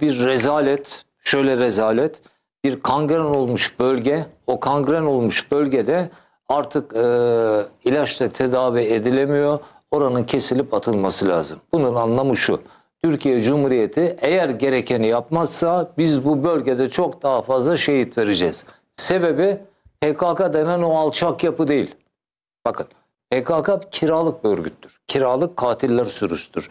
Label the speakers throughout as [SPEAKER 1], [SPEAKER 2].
[SPEAKER 1] bir rezalet, şöyle rezalet. Bir kangren olmuş bölge, o kangren olmuş bölgede artık e, ilaçla tedavi edilemiyor. Oranın kesilip atılması lazım. Bunun anlamı şu. Türkiye Cumhuriyeti eğer gerekeni yapmazsa biz bu bölgede çok daha fazla şehit vereceğiz. Sebebi PKK denen o alçak yapı değil. Bakın PKK kiralık bir örgüttür. Kiralık katiller sürüstür.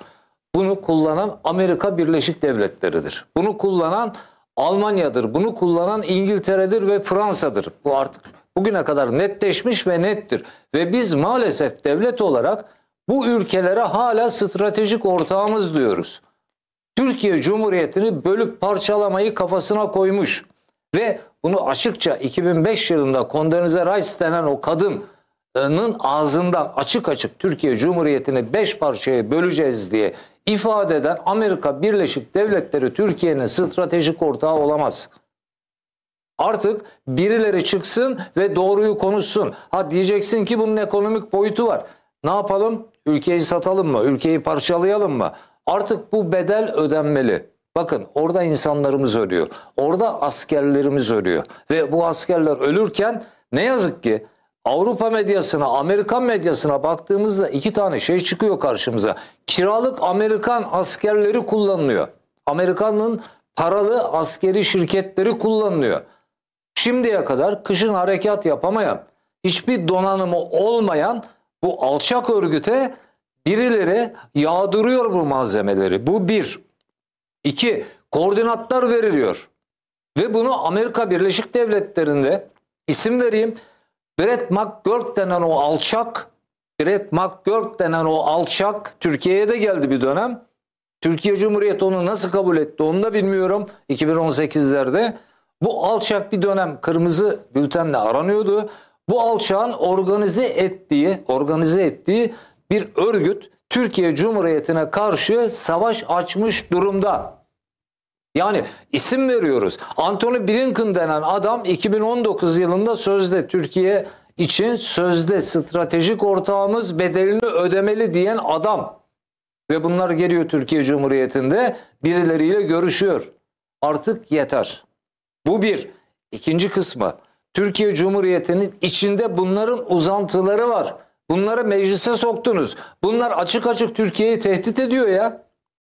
[SPEAKER 1] Bunu kullanan Amerika Birleşik Devletleri'dir. Bunu kullanan Almanya'dır. Bunu kullanan İngiltere'dir ve Fransa'dır. Bu artık bugüne kadar netleşmiş ve nettir. Ve biz maalesef devlet olarak bu ülkelere hala stratejik ortağımız diyoruz. Türkiye Cumhuriyeti'ni bölüp parçalamayı kafasına koymuş ve bunu açıkça 2005 yılında Condoleezza Rice denen o kadın ağzından açık açık Türkiye Cumhuriyeti'ni beş parçaya böleceğiz diye ifade eden Amerika Birleşik Devletleri Türkiye'nin stratejik ortağı olamaz. Artık birileri çıksın ve doğruyu konuşsun. Ha diyeceksin ki bunun ekonomik boyutu var. Ne yapalım? Ülkeyi satalım mı? Ülkeyi parçalayalım mı? Artık bu bedel ödenmeli. Bakın orada insanlarımız ölüyor. Orada askerlerimiz ölüyor. Ve bu askerler ölürken ne yazık ki Avrupa medyasına, Amerikan medyasına baktığımızda iki tane şey çıkıyor karşımıza. Kiralık Amerikan askerleri kullanılıyor. Amerikan'ın paralı askeri şirketleri kullanılıyor. Şimdiye kadar kışın harekat yapamayan, hiçbir donanımı olmayan bu alçak örgüte birileri yağdırıyor bu malzemeleri. Bu bir. İki, koordinatlar veriliyor. Ve bunu Amerika Birleşik Devletleri'nde isim vereyim Brett McGurk denen o alçak, Brett McGurk denen o alçak Türkiye'ye de geldi bir dönem. Türkiye Cumhuriyeti onu nasıl kabul etti onu da bilmiyorum 2018'lerde. Bu alçak bir dönem kırmızı bültenle aranıyordu. Bu alçağın organize ettiği, organize ettiği bir örgüt Türkiye Cumhuriyeti'ne karşı savaş açmış durumda. Yani isim veriyoruz. Anthony Blinken denen adam 2019 yılında sözde Türkiye için sözde stratejik ortağımız bedelini ödemeli diyen adam. Ve bunlar geliyor Türkiye Cumhuriyeti'nde birileriyle görüşüyor. Artık yeter. Bu bir. İkinci kısmı Türkiye Cumhuriyeti'nin içinde bunların uzantıları var. Bunları meclise soktunuz. Bunlar açık açık Türkiye'yi tehdit ediyor ya.